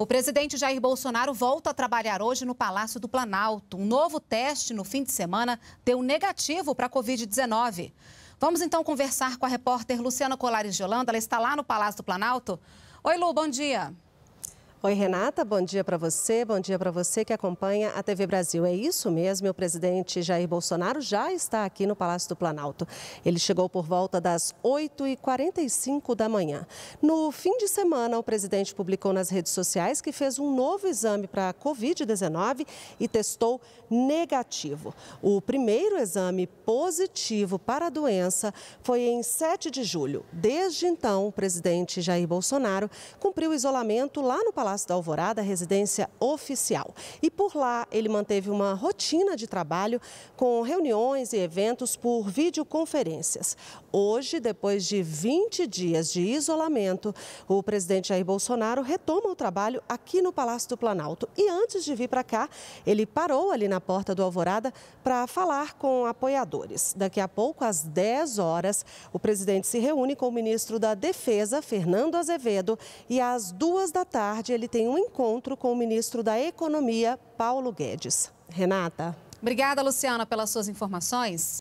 O presidente Jair Bolsonaro volta a trabalhar hoje no Palácio do Planalto. Um novo teste no fim de semana deu negativo para a Covid-19. Vamos então conversar com a repórter Luciana Colares de Holanda. Ela está lá no Palácio do Planalto. Oi, Lu, bom dia. Oi, Renata, bom dia para você, bom dia para você que acompanha a TV Brasil. É isso mesmo, o presidente Jair Bolsonaro já está aqui no Palácio do Planalto. Ele chegou por volta das 8h45 da manhã. No fim de semana, o presidente publicou nas redes sociais que fez um novo exame para a Covid-19 e testou negativo. O primeiro exame positivo para a doença foi em 7 de julho. Desde então, o presidente Jair Bolsonaro cumpriu isolamento lá no Palácio Palácio da Alvorada, residência oficial. E por lá ele manteve uma rotina de trabalho com reuniões e eventos por videoconferências. Hoje, depois de 20 dias de isolamento, o presidente Jair Bolsonaro retoma o trabalho aqui no Palácio do Planalto. E antes de vir para cá, ele parou ali na porta do Alvorada para falar com apoiadores. Daqui a pouco, às 10 horas, o presidente se reúne com o ministro da Defesa, Fernando Azevedo, e às duas da tarde, ele tem um encontro com o ministro da Economia, Paulo Guedes. Renata. Obrigada, Luciana, pelas suas informações.